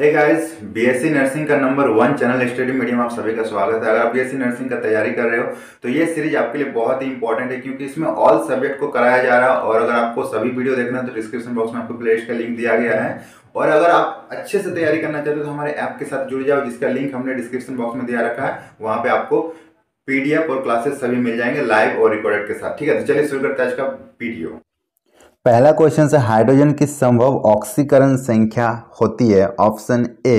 हे guys BSc nursing का number one channel Study Medium आप सभी का स्वागत है अगर आप बीएससी नर्सिंग का तैयारी कर रहे हो तो ये सीरीज आपके लिए बहुत ही इंपॉर्टेंट है क्योंकि इसमें ऑल सब्जेक्ट को कराया जा रहा है और अगर आपको सभी वीडियो देखना है तो डिस्क्रिप्शन बॉक्स में आपको प्लेलिस्ट का लिंक दिया गया है और अगर आप अच्छे से तैयारी करना चाहते हो तो हमारे ऐप के साथ जुड़ जाओ जिसका लिंक हमने डिस्क्रिप्शन बॉक्स में दिया रखा है वहाँ पर आपको पीडीएफ और क्लासेस सभी मिल जाएंगे लाइव और रिकॉर्डेड के साथ ठीक है तो चलिए शुरू करते हैं आज का वीडियो पहला क्वेश्चन से हाइड्रोजन की संभव ऑक्सीकरण संख्या होती है ऑप्शन ए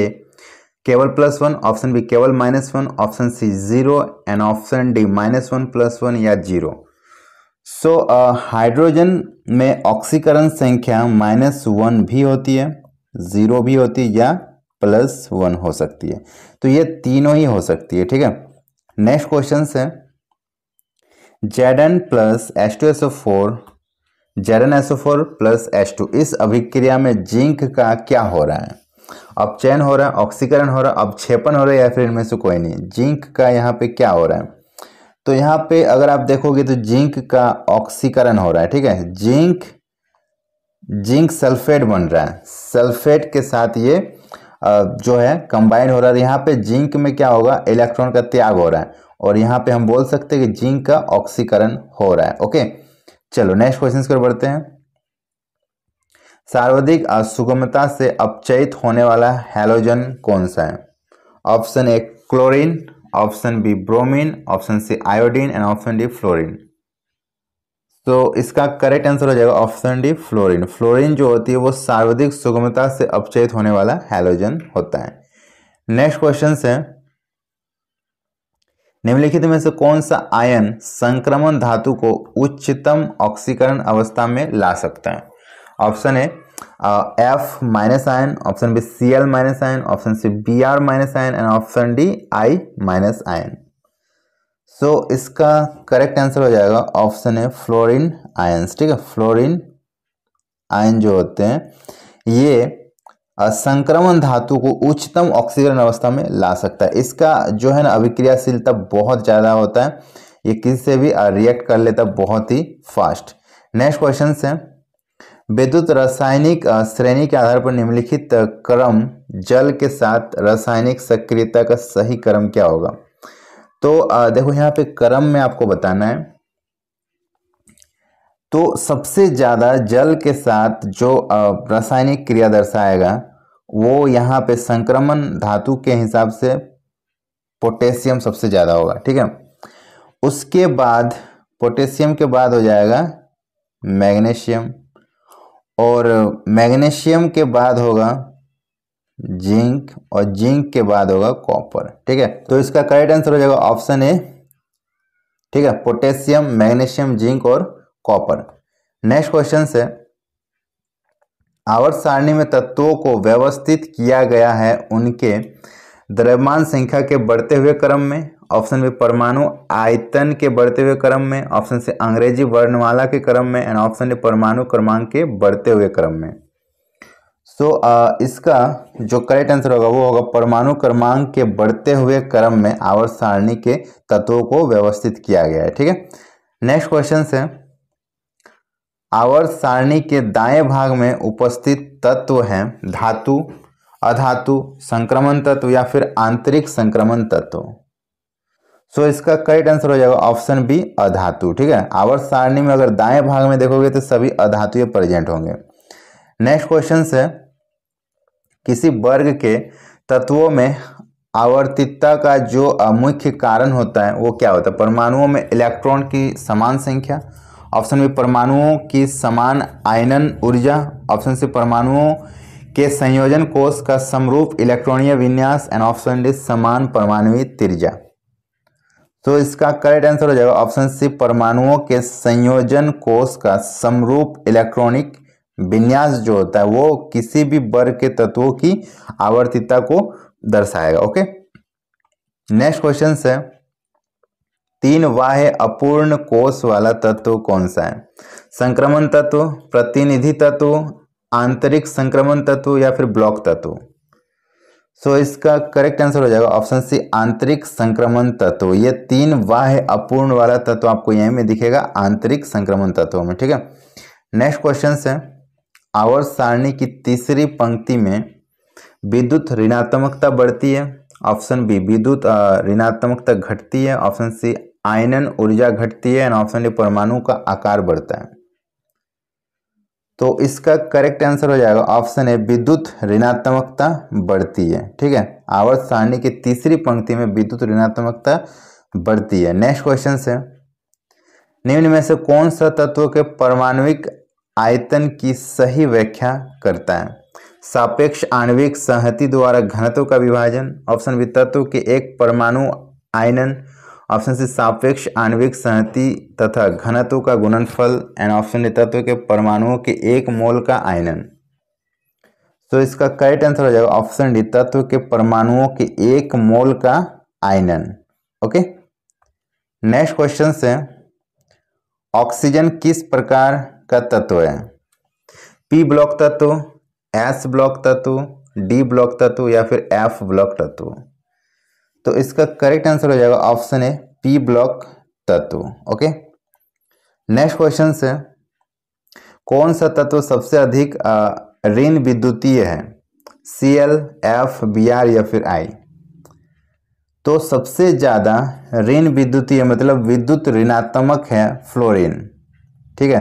केवल प्लस वन ऑप्शन बी केवल minus one option C zero and option D minus one plus one या जीरो सो हाइड्रोजन में ऑक्सीकरण संख्या माइनस वन भी होती है जीरो भी होती है या प्लस वन हो सकती है तो ये तीनों ही हो सकती है ठीक है नेक्स्ट क्वेश्चन है Z N plus S two S O four जेरन फोर प्लस एच टू इस अभिक्रिया में जिंक का क्या हो रहा है अब चैन हो रहा है ऑक्सीकरण हो रहा है अब छेपन हो रहा है या फिर इनमें से कोई नहीं जिंक का यहाँ पे क्या हो रहा है तो यहाँ पे अगर आप देखोगे तो जिंक का ऑक्सीकरण हो रहा है ठीक है जिंक जिंक सल्फेट बन रहा है सल्फेट के साथ ये जो है कंबाइन हो रहा है यहाँ पे जिंक में क्या होगा इलेक्ट्रॉन का त्याग हो रहा है और यहाँ पे हम बोल सकते हैं कि जिंक का ऑक्सीकरण हो रहा है ओके चलो नेक्स्ट क्वेश्चन कर बढ़ते हैं सर्वाधिक असुगमता से अपचयित होने वाला हेलोजन कौन सा है option A chlorine option B bromine option C iodine and option D fluorine तो इसका करेक्ट आंसर हो जाएगा ऑप्शन डी फ्लोरीन फ्लोरीन जो होती है वो सर्वाधिक सुगमता से अपचयित होने वाला हेलोजन होता है नेक्स्ट क्वेश्चन है निम्नलिखित में से कौन सा आयन संक्रमण धातु को उच्चतम ऑक्सीकरण अवस्था में ला सकता है option A F minus ion option B C L minus ion option C B R minus ion and option D I minus ion so इसका करेक्ट आंसर हो जाएगा ऑप्शन है फ्लोरिन आयन्स ठीक है फ्लोरिन आयन जो होते हैं ये संक्रमण धातु को उच्चतम ऑक्सीजन अवस्था में ला सकता है इसका जो है ना अभिक्रियाशीलता बहुत ज़्यादा होता है ये किसी से भी रिएक्ट कर लेता बहुत ही फास्ट नेक्स्ट क्वेश्चन है विद्युत रासायनिक श्रेणी के आधार पर निम्नलिखित क्रम जल के साथ रासायनिक सक्रियता का सही क्रम क्या होगा तो देखो यहाँ पे क्रम में आपको बताना है तो सबसे ज़्यादा जल के साथ जो रासायनिक क्रिया दर्शाएगा वो यहाँ पे संक्रमण धातु के हिसाब से पोटेशियम सबसे ज़्यादा होगा ठीक है उसके बाद पोटेशियम के बाद हो जाएगा मैग्नीशियम और मैग्नीशियम के बाद होगा जिंक और जिंक के बाद होगा कॉपर ठीक है तो इसका करेक्ट आंसर हो जाएगा ऑप्शन ए ठीक है पोटेशियम मैग्नीशियम जिंक और कॉपर नेक्स्ट क्वेश्चन है आवर्त सारणी में तत्वों को व्यवस्थित किया गया है उनके द्रव्यमान संख्या के बढ़ते हुए क्रम में ऑप्शन बी परमाणु आयतन के बढ़ते हुए क्रम में ऑप्शन से अंग्रेजी वर्णमाला के क्रम में एंड ऑप्शन ए परमाणु क्रमांक के बढ़ते हुए क्रम में सो so, इसका जो करेक्ट आंसर होगा वो होगा परमाणु क्रमांक के बढ़ते हुए क्रम में आवर्त सारणी के तत्वों को व्यवस्थित किया गया है ठीक है नेक्स्ट क्वेश्चन है आवर्त सारणी के दाएं भाग में उपस्थित तत्व हैं धातु अधातु संक्रमण तत्व या फिर आंतरिक संक्रमण तत्व सो इसका करेक्ट आंसर हो जाएगा ऑप्शन बी अधातु ठीक है आवर्त सारणी में अगर दाएं भाग में देखोगे तो सभी अधातुए प्रेजेंट होंगे नेक्स्ट क्वेश्चन है किसी वर्ग के तत्वों में आवर्तितता का जो मुख्य कारण होता है वो क्या होता है परमाणुओं में इलेक्ट्रॉन की समान संख्या ऑप्शन बी परमाणुओं की समान आयनन ऊर्जा ऑप्शन सी परमाणुओं के संयोजन कोष का समरूप इलेक्ट्रॉनीय विन्यास एंड ऑप्शन डी समान परमाणुई तिरजा तो इसका करेक्ट आंसर हो जाएगा ऑप्शन सी परमाणुओं के संयोजन कोष का समरूप इलेक्ट्रॉनिक विन्यास जो होता है वो किसी भी वर्ग के तत्वों की आवर्तिता को दर्शाएगा ओके नेक्स्ट क्वेश्चन है तीन वाह अपूर्ण कोष वाला तत्व कौन सा है संक्रमण तत्व प्रतिनिधि तत्व आंतरिक संक्रमण तत्व या फिर ब्लॉक तत्व सो इसका करेक्ट आंसर हो जाएगा ऑप्शन सी आंतरिक संक्रमण तत्व ये तीन वाह अपूर्ण वाला तत्व आपको यहीं में दिखेगा आंतरिक संक्रमण तत्व में ठीक है नेक्स्ट क्वेश्चन है आवर्त सारणी की तीसरी पंक्ति में विद्युत ऋणात्मकता बढ़ती है ऑप्शन बी विद्युत ऋणात्मकता घटती है ऑप्शन सी आयनन ऊर्जा घटती है एंड ऑप्शन डी परमाणु का आकार बढ़ता है तो इसका करेक्ट आंसर हो जाएगा ऑप्शन ए विद्युत ऋणात्मकता बढ़ती है ठीक है आवर्त सारणी की तीसरी पंक्ति में विद्युत ऋणात्मकता बढ़ती है नेक्स्ट क्वेश्चन से निम्न में से कौन सा तत्व के परमाणुविक आयतन की सही व्याख्या करता है सापेक्ष आणविक संहति द्वारा घनत्व का विभाजन ऑप्शन बी तत्व के एक परमाणु आयनन ऑप्शन सी सापेक्ष आणविक सहति तथा घनत्व का गुणनफल एंड ऑप्शन डी तत्व के परमाणुओं के एक मोल का आयनन सो so, इसका करेक्ट आंसर हो जाएगा ऑप्शन डी तत्व के परमाणुओं के एक मोल का आयनन ओके नेक्स्ट क्वेश्चन से ऑक्सीजन किस प्रकार का तत्व है पी ब्लॉक तत्व एस ब्लॉक तत्व डी ब्लॉक तत्व या फिर एफ ब्लॉक तत्व तो इसका करेक्ट आंसर हो जाएगा ऑप्शन ए पी ब्लॉक तत्व ओके नेक्स्ट क्वेश्चन है कौन सा तत्व सबसे अधिक ऋण विद्युतीय है C L F B R या फिर आई तो सबसे ज़्यादा ऋण विद्युतीय मतलब विद्युत ऋणात्मक है फ्लोरीन ठीक है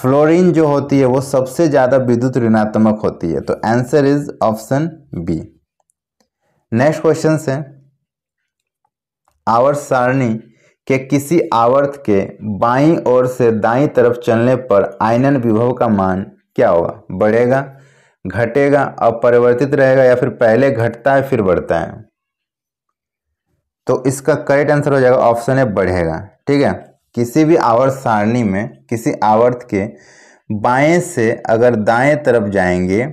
फ्लोरीन जो होती है वो सबसे ज़्यादा विद्युत ऋणात्मक होती है तो answer is option B next question है आवर्त सारणी के किसी आवर्त के बाईं ओर से दाईं तरफ चलने पर आयनन विभव का मान क्या होगा बढ़ेगा घटेगा अपरिवर्तित रहेगा या फिर पहले घटता है फिर बढ़ता है तो इसका करेक्ट आंसर हो जाएगा ऑप्शन है बढ़ेगा ठीक है किसी भी आवर्त सारणी में किसी आवर्त के बाएं से अगर दाएं तरफ जाएंगे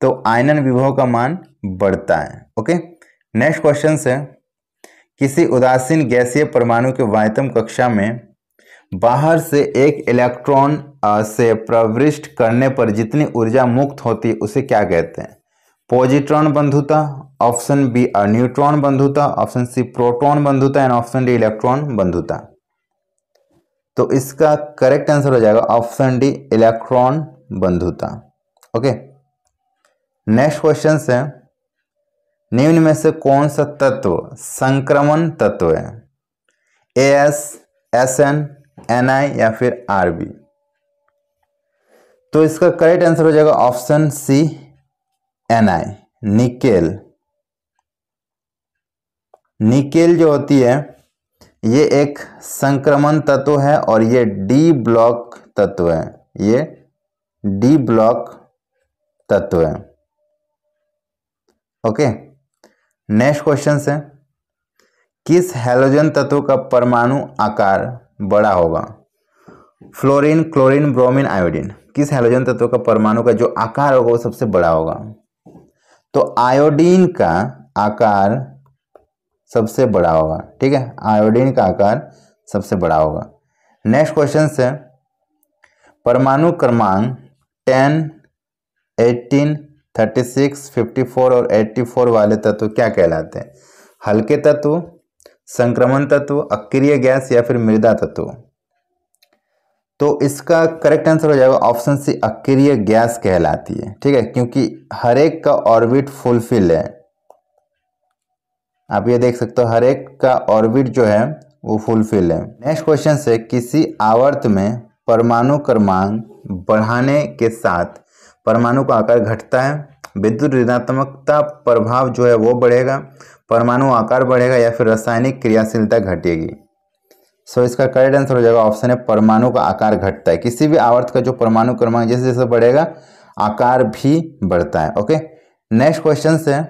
तो आयनन विभव का मान बढ़ता है ओके नेक्स्ट क्वेश्चन से किसी उदासीन गैसीय परमाणु के वायतम कक्षा में बाहर से एक इलेक्ट्रॉन से प्रवृष्ट करने पर जितनी ऊर्जा मुक्त होती है उसे क्या कहते हैं पॉजिट्रॉन बंधुता ऑप्शन बी न्यूट्रॉन बंधुता ऑप्शन सी प्रोटॉन बंधुता एंड ऑप्शन डी इलेक्ट्रॉन बंधुता तो इसका करेक्ट आंसर हो जाएगा ऑप्शन डी इलेक्ट्रॉन बंधुता ओके नेक्स्ट क्वेश्चन है निम्न में से कौन सा तत्व संक्रमण तत्व है A S S N N I या फिर आर बी तो इसका करेक्ट आंसर हो जाएगा option C N I nickel nickel जो होती है ये एक संक्रमण तत्व है और ये डी ब्लॉक तत्व है ये डी ब्लॉक तत्व है ओके नेक्स्ट क्वेश्चन है किस हेलोजन तत्व का परमाणु आकार बड़ा होगा फ्लोरीन क्लोरीन ब्रोमीन आयोडीन किस हेलोजन तत्व का परमाणु का जो आकार होगा वो सबसे बड़ा होगा तो आयोडीन का आकार सबसे बड़ा होगा ठीक है आयोडीन का आकार सबसे बड़ा होगा नेक्स्ट क्वेश्चन है परमाणु क्रमांक ten eighteen thirty six fifty four और एट्टी फोर वाले तत्व क्या कहलाते हैं हल्के तत्व संक्रमण तत्व अक्रिय गैस या फिर मृदा तत्व तो इसका करेक्ट आंसर हो जाएगा ऑप्शन सी अक्रिय गैस कहलाती है ठीक है क्योंकि हर एक का ऑर्बिट फुलफिल है आप ये देख सकते हो हर एक का ऑर्बिट जो है वो फुलफिल है नेक्स्ट क्वेश्चन से किसी आवर्त में परमाणु क्रमांक बढ़ाने के साथ परमाणु का आकार घटता है विद्युत ऋणात्मकता प्रभाव जो है वो बढ़ेगा परमाणु आकार बढ़ेगा या फिर रासायनिक क्रियाशीलता घटेगी सो so, इसका करेक्ट आंसर हो जाएगा ऑप्शन है परमाणु का आकार घटता है किसी भी आवर्त का जो परमाणु क्रमांक जैसे जैसे बढ़ेगा आकार भी बढ़ता है ओके नेक्स्ट क्वेश्चन है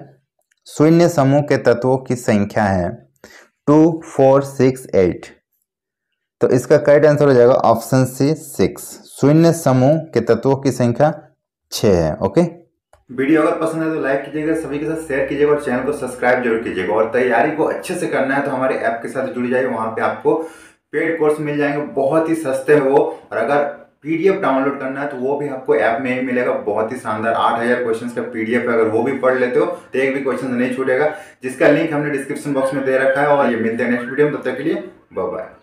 शून्य समूह के तत्वों की संख्या है टू फोर सिक्स एट तो इसका करेक्ट आंसर हो जाएगा ऑप्शन सी सिक्स शून्य समूह के तत्वों की संख्या छः है ओके वीडियो अगर पसंद है तो लाइक कीजिएगा सभी के साथ शेयर कीजिएगा और चैनल को सब्सक्राइब जरूर कीजिएगा और तैयारी को अच्छे से करना है तो हमारे ऐप के साथ जुड़ जाइए वहाँ पे आपको पेड कोर्स मिल जाएंगे बहुत ही सस्ते वो और अगर पीडीएफ डाउनलोड करना है तो वो भी आपको ऐप में ही मिलेगा बहुत ही शानदार आठ हजार क्वेश्चन का पीडीएफ अगर वो भी पढ़ लेते हो तो एक भी क्वेश्चन नहीं छूटेगा जिसका लिंक हमने डिस्क्रिप्शन बॉक्स में दे रखा है और ये मिलते हैं नेक्स्ट वीडियो में तब तक के लिए बाय